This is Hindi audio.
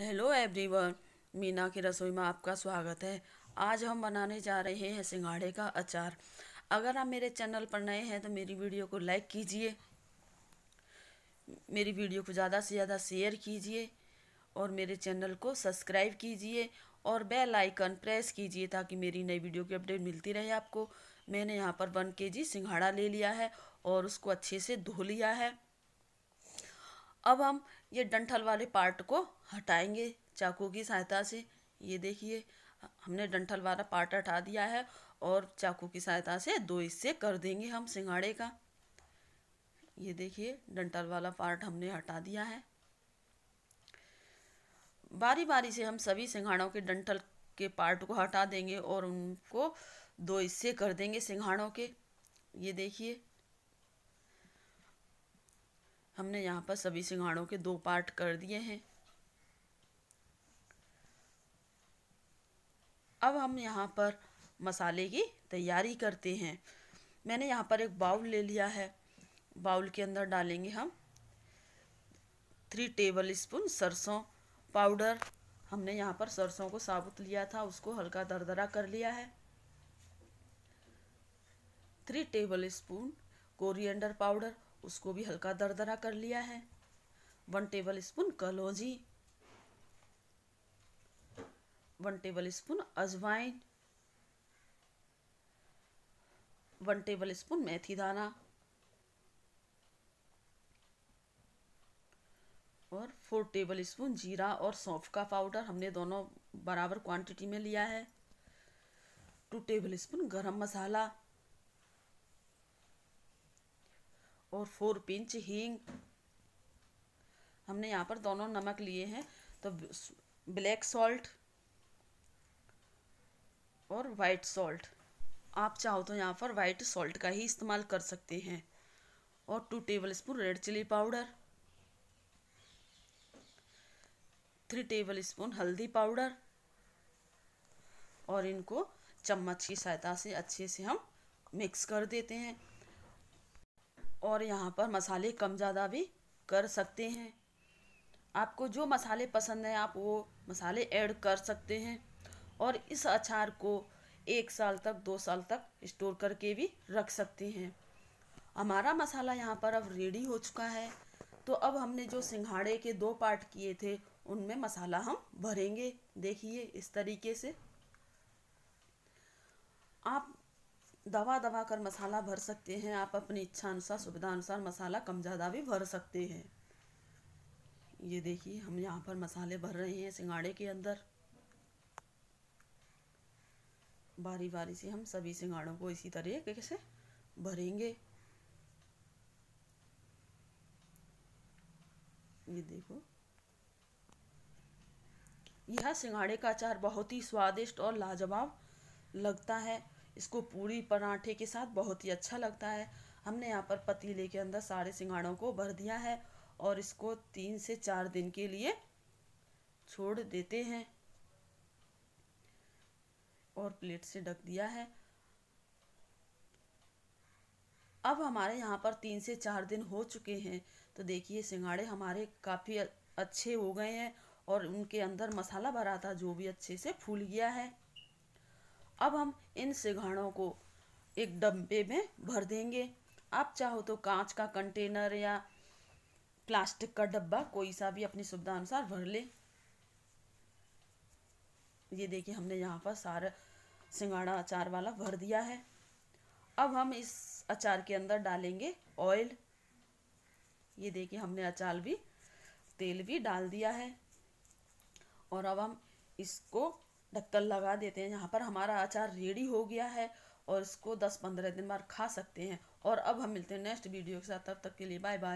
हेलो एवरीवन मीना की रसोई में आपका स्वागत है आज हम बनाने जा रहे हैं सिंगाड़े का अचार अगर आप मेरे चैनल पर नए हैं तो मेरी वीडियो को लाइक कीजिए मेरी वीडियो को ज़्यादा से ज़्यादा शेयर कीजिए और मेरे चैनल को सब्सक्राइब कीजिए और बेल आइकन प्रेस कीजिए ताकि मेरी नई वीडियो की अपडेट मिलती रहे आपको मैंने यहाँ पर वन के जी सिंघाड़ा ले लिया है और उसको अच्छे से धो लिया है अब हम ये डंठल वाले पार्ट को हटाएंगे चाकू की सहायता से ये देखिए हमने डंठल वाला पार्ट हटा दिया है और चाकू की सहायता से दो हिस्से कर देंगे हम सिंगाड़े का ये देखिए डंठल वाला पार्ट हमने हटा दिया है बारी बारी से हम सभी सिंघाड़ों के डंठल के पार्ट को हटा देंगे और उनको दो हिस्से कर देंगे सिंघाड़ों के ये देखिए हमने यहाँ पर सभी सिंगाड़ों के दो पार्ट कर दिए हैं अब हम यहाँ पर मसाले की तैयारी करते हैं मैंने यहाँ पर एक बाउल ले लिया है बाउल के अंदर डालेंगे हम थ्री टेबल स्पून सरसों पाउडर हमने यहाँ पर सरसों को साबुत लिया था उसको हल्का दरदरा कर लिया है three tablespoon coriander powder उसको भी हल्का दरदरा कर लिया है वन टेबल स्पून कलौजी वन टेबल स्पून अजवाइन वन टेबल स्पून मेथी दाना और फोर टेबल स्पून जीरा और सौंफ का पाउडर हमने दोनों बराबर क्वांटिटी में लिया है टू टेबल स्पून गरम मसाला और फोर पिंच हींग हमने यहाँ पर दोनों नमक लिए हैं तो ब्लैक सॉल्ट और वाइट सॉल्ट आप चाहो तो यहाँ पर वाइट सॉल्ट का ही इस्तेमाल कर सकते हैं और two tablespoon red chilli powder three tablespoon हल्दी पाउडर और इनको चम्मच की सहायता से अच्छे से हम मिक्स कर देते हैं और यहाँ पर मसाले कम ज़्यादा भी कर सकते हैं आपको जो मसाले पसंद हैं आप वो मसाले ऐड कर सकते हैं और इस अचार को एक साल तक दो साल तक स्टोर करके भी रख सकते हैं हमारा मसाला यहाँ पर अब रेडी हो चुका है तो अब हमने जो सिंघाड़े के दो पार्ट किए थे उनमें मसाला हम भरेंगे देखिए इस तरीके से आप दवा दवा कर मसाला भर सकते हैं आप अपनी इच्छा अनुसार सुविधा अनुसार मसाला कम ज़्यादा भी भर सकते हैं ये देखिए हम यहाँ पर मसाले भर रहे हैं सिंगाड़े के अंदर बारी बारी से हम सभी सिंगाड़ों को इसी तरीके से भरेंगे ये देखो यह सिंगाड़े का अचार बहुत ही स्वादिष्ट और लाजवाब लगता है इसको पूरी पराठे के साथ बहुत ही अच्छा लगता है हमने यहाँ पर पतीले के अंदर सारे सिंगाड़ों को भर दिया है और इसको तीन से चार दिन के लिए छोड़ देते हैं और प्लेट से ढक दिया है अब हमारे यहाँ पर तीन से चार दिन हो चुके हैं तो देखिए सिंगाड़े हमारे काफ़ी अच्छे हो गए हैं और उनके अंदर मसाला भरा था जो भी अच्छे से फूल गया है अब हम इन सिघाड़ों को एक डब्बे में भर देंगे आप चाहो तो कांच का कंटेनर या प्लास्टिक का डब्बा कोई सा भी अपनी सुविधा अनुसार भर ले ये देखिए हमने यहाँ पर सारा सिंगाड़ा अचार वाला भर दिया है अब हम इस अचार के अंदर डालेंगे ऑयल ये देखिए हमने अचार भी तेल भी डाल दिया है और अब हम इसको ढक्कन लगा देते हैं यहाँ पर हमारा अचार रेडी हो गया है और इसको 10-15 दिन बाद खा सकते हैं और अब हम मिलते हैं नेक्स्ट वीडियो के साथ तब तक के लिए बाय बाय